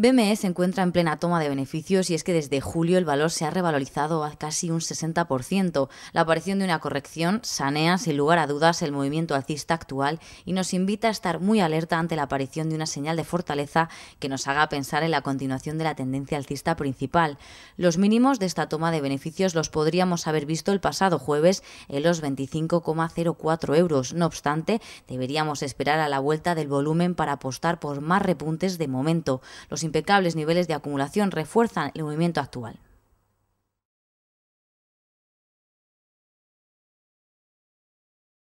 BME se encuentra en plena toma de beneficios y es que desde julio el valor se ha revalorizado a casi un 60%. La aparición de una corrección sanea sin lugar a dudas el movimiento alcista actual y nos invita a estar muy alerta ante la aparición de una señal de fortaleza que nos haga pensar en la continuación de la tendencia alcista principal. Los mínimos de esta toma de beneficios los podríamos haber visto el pasado jueves en los 25,04 euros. No obstante, deberíamos esperar a la vuelta del volumen para apostar por más repuntes de momento. Los impecables niveles de acumulación refuerzan el movimiento actual.